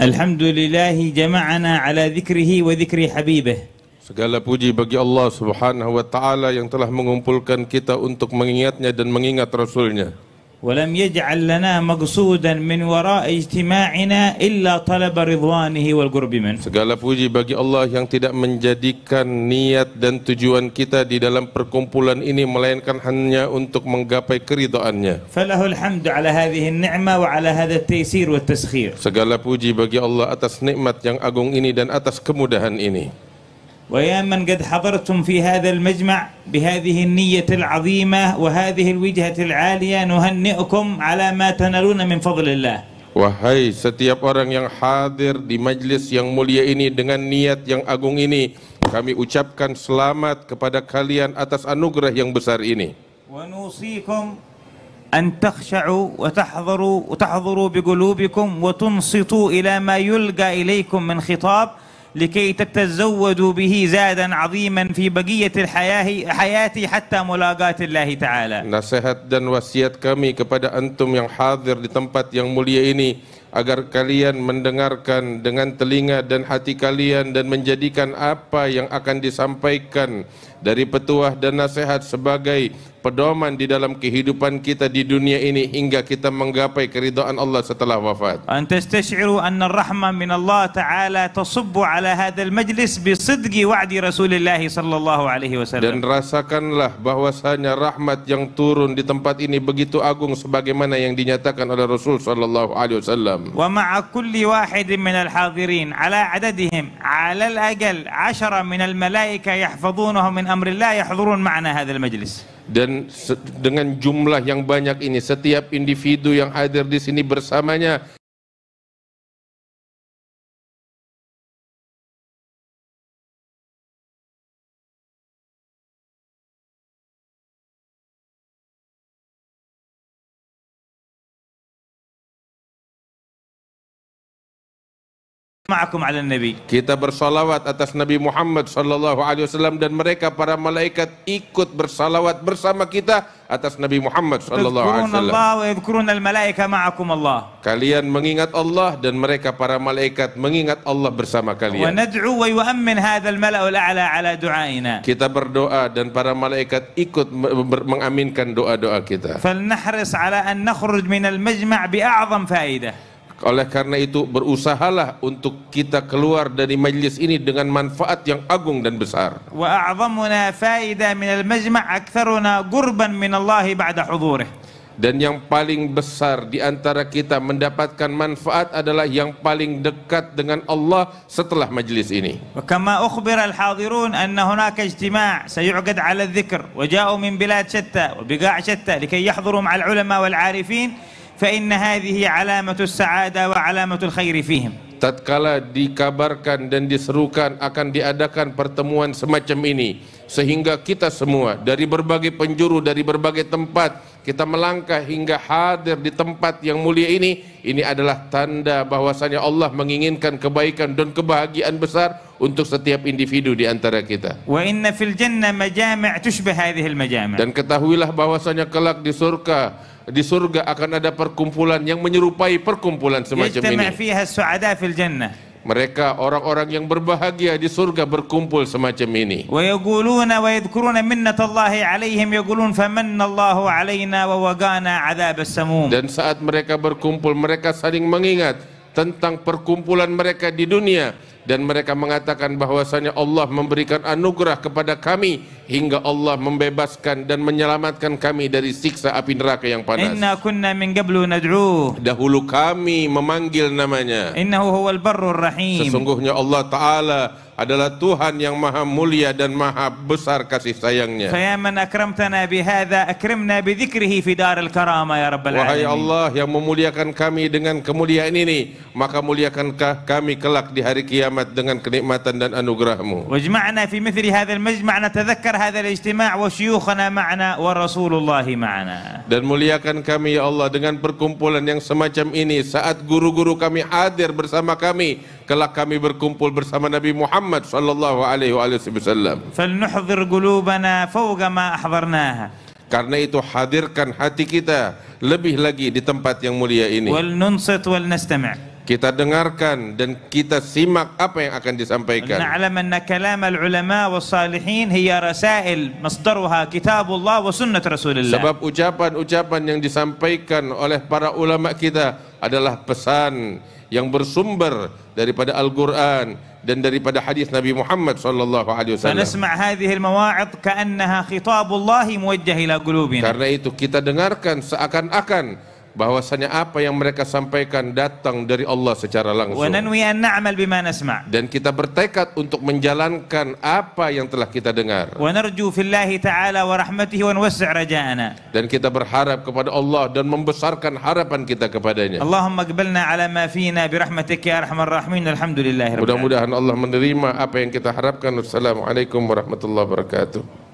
الحمد لله جمعنا على ذكره وذكر حبيبه Segala puji bagi Allah Subhanahu wa taala yang telah mengumpulkan kita untuk mengingatnya dan mengingat rasulnya. ولم يجعل لنا مقصودا من وراء اجتماعنا الا طلب رضوانه والقرب منه segala puji bagi Allah yang tidak menjadikan niat dan tujuan kita di dalam perkumpulan ini melainkan hanya untuk menggapai keridhaannya فله الحمد على هذه النعمه وعلى هذا التيسير والتسخير segala puji bagi Allah atas nikmat yang agung ini dan atas kemudahan ini ويا من قد حضرتم في هذا المجمع بهذه النية العظيمة وهذه الوجهة العالية نهنئكم على ما تنالون من فضل الله Wahai setiap orang yang hadir di majlis yang mulia ini dengan niat yang agung ini kami ucapkan selamat kepada kalian atas anugerah yang besar ini. ونوصيكم أن تخشعوا وتحضروا وتحضروا بقلوبكم وتنصتوا إلى ما يلقى إليكم من خطاب لكي تتزودوا به زادا عظيما في بقية الحياة حياتي حتى ملاقاه الله تعالى نصيحة dan kami kepada antum yang hadir di tempat yang mulia ini agar kalian mendengarkan dengan telinga dan hati kalian dan menjadikan apa yang akan disampaikan dari petuah dan nasihat sebagai pedoman di dalam kehidupan kita di dunia ini hingga kita menggapai keridhaan Allah setelah wafat. An tastashiru anna ar-rahma min Allah Ta'ala tasubbu ala hadzal majlis bi sidqi wa'di Rasulillah sallallahu alaihi wasallam. Dan rasakanlah bahwasanya rahmat yang turun di tempat ini begitu agung sebagaimana yang dinyatakan oleh Rasul sallallahu alaihi wasallam. وسلم ومع كل واحد من الحاضرين على عددهم على الأقل عشرة من الملائكة يحفظونه من أمر الله يحضرون معنا هذا المجلس dan dengan jumlah yang banyak ini setiap individu yang hadir di sini bersamanya ma'akum 'ala nabi kita bersalawat atas nabi Muhammad sallallahu alaihi wasallam dan mereka para malaikat ikut bersalawat bersama kita atas nabi Muhammad sallallahu alaihi wasallam wa yadhkurun al malaika ma'akum Allah kalian mengingat Allah dan mereka para malaikat mengingat Allah bersama kalian wa nad'u wa yu'min hadha al a'la 'ala du'aina kita berdoa dan para malaikat ikut mengaminkan doa-doa kita falnahris 'ala an nakhruj min al majma' bi fa'idah oleh karena itu berusahalah untuk kita keluar dari majlis ini dengan manfaat yang agung dan besar. Wa a'zamuna faida min al-majma' aktsaruna qurban min Allah ba'da hudurihi. Dan yang paling besar di antara kita mendapatkan manfaat adalah yang paling dekat dengan Allah setelah majlis ini. Kama ukhbir al-hadirun anna hunaka ijtima' sayu'qad 'ala adh-dhikr wa ja'u min bilad shatta wa biqa' shatta likay yahdhuru ma'a al-ulama wal 'arifin فإن هذه علامة السعادة وعلامة الخير فيهم tatkala dikabarkan dan diserukan akan diadakan pertemuan semacam ini sehingga kita semua dari berbagai penjuru dari berbagai tempat kita melangkah hingga hadir di tempat yang mulia ini ini adalah tanda bahwasanya Allah menginginkan kebaikan dan kebahagiaan besar untuk setiap individu di antara kita. Wa inna fil jannah majam' tushbih hadhihi al majam'. Dan ketahuilah bahwasanya kelak di surga di surga akan ada perkumpulan yang menyerupai perkumpulan semacam ini. Yajtama fiha su'ada fil jannah. Mereka orang-orang yang berbahagia di surga berkumpul semacam ini. Wa yaquluna wa yadhkuruna minnatallahi alaihim yaqulun famannallahu alaina wa waqana adzabas samum. Dan saat mereka berkumpul mereka saling mengingat tentang perkumpulan mereka di dunia dan mereka mengatakan bahwasanya Allah memberikan anugerah kepada kami hingga Allah membebaskan dan menyelamatkan kami dari siksa api neraka yang panas. Inna kunna min qablu nadru. Dahulu kami memanggil namanya. Innahu huwal barrur rahim. Sesungguhnya Allah taala adalah Tuhan yang maha mulia dan maha besar kasih sayangnya. Saya menakramtana bihada akrimna bidzikrihi fi al karama ya rabbal alamin. Wahai Allah yang memuliakan kami dengan kemuliaan ini, maka muliakankah kami kelak di hari kiamat dengan kenikmatan dan anugerahmu. Wajma'na fi mithli hadzal majma' natadhakkar hadzal ijtima' wa syuyukhana ma'na wa rasulullah ma'na. Dan muliakan kami ya Allah dengan perkumpulan yang semacam ini saat guru-guru kami hadir bersama kami kelak kami berkumpul bersama Nabi Muhammad sallallahu alaihi wasallam. Falnuhdhir qulubana fawqa ma ahdharnaha. Karena itu hadirkan hati kita lebih lagi di tempat yang mulia ini. Walnunsit walnastami' kita dengarkan dan kita simak apa yang akan disampaikan. Na'lam anna kalam al-ulama wa salihin hiya rasail masdaruha kitabullah wa sunnat Rasulillah. Sebab ucapan-ucapan yang disampaikan oleh para ulama kita adalah pesan yang bersumber daripada Al-Qur'an dan daripada hadis Nabi Muhammad sallallahu alaihi wasallam. Sanasma' hadhihi al-mawa'id ka'annaha khitabullah muwajjah ila qulubina. Karena itu kita dengarkan seakan-akan bahwasanya apa yang mereka sampaikan datang dari Allah secara langsung. Dan kita bertekad untuk menjalankan apa yang telah kita dengar. Dan kita berharap kepada Allah dan membesarkan harapan kita kepadanya. Ya Mudah-mudahan Allah menerima apa yang kita harapkan. Assalamualaikum warahmatullahi wabarakatuh.